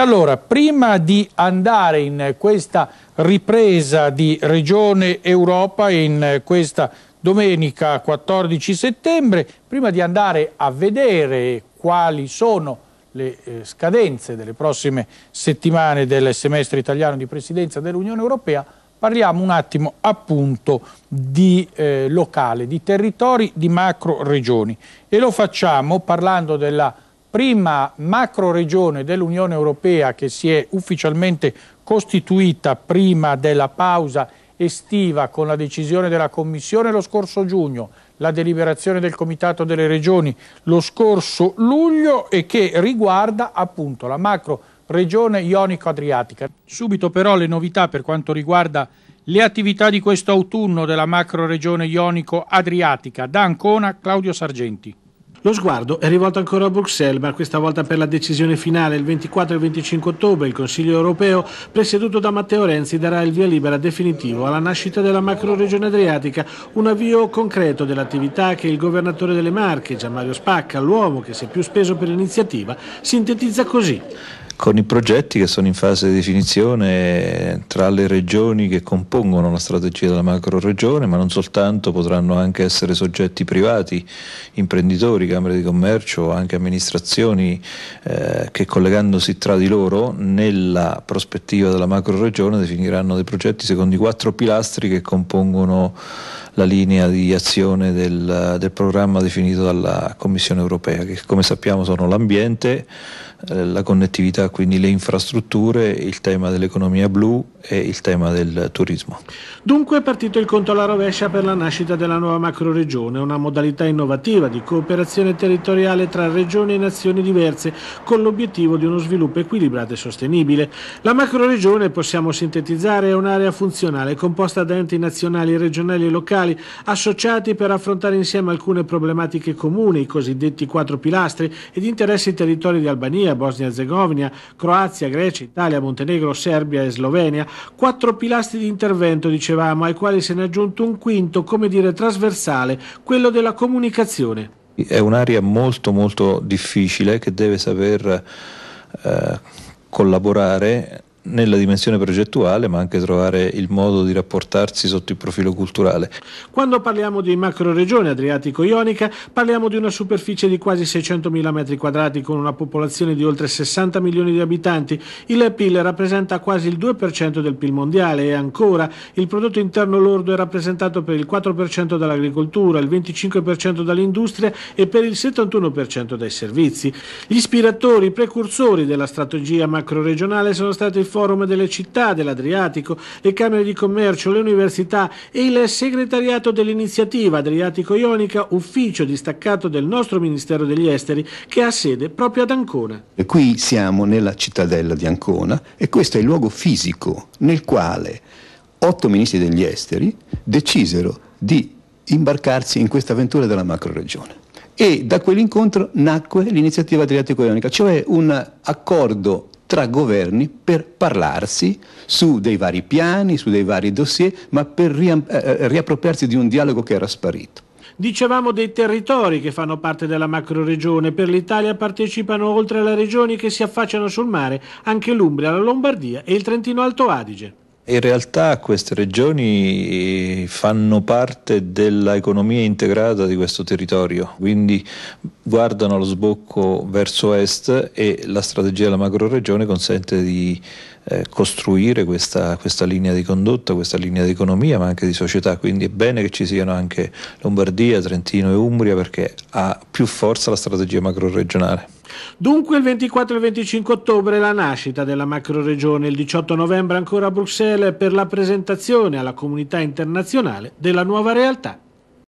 Allora, prima di andare in questa ripresa di Regione Europa in questa domenica 14 settembre, prima di andare a vedere quali sono le eh, scadenze delle prossime settimane del semestre italiano di presidenza dell'Unione Europea, parliamo un attimo appunto di eh, locale, di territori, di macro regioni e lo facciamo parlando della prima macro regione dell'Unione Europea che si è ufficialmente costituita prima della pausa estiva con la decisione della Commissione lo scorso giugno, la deliberazione del Comitato delle Regioni lo scorso luglio e che riguarda appunto la macro regione ionico-adriatica. Subito però le novità per quanto riguarda le attività di questo autunno della macro regione ionico-adriatica. Da Ancona, Claudio Sargenti. Lo sguardo è rivolto ancora a Bruxelles, ma questa volta per la decisione finale. Il 24 e 25 ottobre il Consiglio europeo, presieduto da Matteo Renzi, darà il via libera definitivo alla nascita della macro-regione adriatica, un avvio concreto dell'attività che il governatore delle Marche, Gianmario Spacca, l'uomo che si è più speso per l'iniziativa, sintetizza così con i progetti che sono in fase di definizione tra le regioni che compongono la strategia della macro regione, ma non soltanto, potranno anche essere soggetti privati, imprenditori, camere di commercio, anche amministrazioni eh, che collegandosi tra di loro nella prospettiva della macro regione definiranno dei progetti secondo i quattro pilastri che compongono la linea di azione del, del programma definito dalla Commissione europea, che come sappiamo sono l'ambiente, eh, la connettività, quindi le infrastrutture, il tema dell'economia blu e il tema del turismo. Dunque è partito il conto alla rovescia per la nascita della nuova macroregione, una modalità innovativa di cooperazione territoriale tra regioni e nazioni diverse, con l'obiettivo di uno sviluppo equilibrato e sostenibile. La macroregione, possiamo sintetizzare, è un'area funzionale composta da enti nazionali, regionali e locali culturali, associati per affrontare insieme alcune problematiche comuni, i cosiddetti quattro pilastri, ed interessi i territori di Albania, Bosnia-Herzegovina, e Croazia, Grecia, Italia, Montenegro, Serbia e Slovenia. Quattro pilastri di intervento, dicevamo, ai quali se ne è aggiunto un quinto, come dire, trasversale, quello della comunicazione. È un'area molto molto difficile che deve saper eh, collaborare nella dimensione progettuale, ma anche trovare il modo di rapportarsi sotto il profilo culturale. Quando parliamo di macroregione adriatico-ionica, parliamo di una superficie di quasi 600.000 metri quadrati con una popolazione di oltre 60 milioni di abitanti. Il PIL rappresenta quasi il 2% del PIL mondiale e ancora il prodotto interno lordo è rappresentato per il 4% dall'agricoltura, il 25% dall'industria e per il 71% dai servizi. Gli ispiratori precursori della strategia macroregionale sono stati forum delle città dell'Adriatico, le camere di commercio, le università e il segretariato dell'iniziativa Adriatico-Ionica, ufficio distaccato del nostro Ministero degli Esteri, che ha sede proprio ad Ancona. E qui siamo nella cittadella di Ancona e questo è il luogo fisico nel quale otto ministri degli esteri decisero di imbarcarsi in questa avventura della macroregione. E da quell'incontro nacque l'iniziativa Adriatico-Ionica, cioè un accordo tra governi per parlarsi su dei vari piani, su dei vari dossier, ma per ria- eh, eh, riappropriarsi di un dialogo che era sparito. Dicevamo dei territori che fanno parte della macroregione. Per l'Italia partecipano, oltre alle regioni che si affacciano sul mare, anche l'Umbria, la Lombardia e il Trentino Alto Adige. In realtà queste regioni eh, fanno parte dell'economia integrata di questo territorio, quindi guardano allo sbocco verso est e la strategia della macroregione consente di eh, costruire questa, questa, linea di condotta, questa linea di economia, ma anche di società. Quindi è bene che ci siano anche Lombardia, Trentino e Umbria perché ha più forza la strategia macroregionale. Dunque il 24 e il 25 ottobre la nascita della macroregione, il 18 novembre ancora a Bruxelles per la presentazione alla comunità internazionale della nuova realtà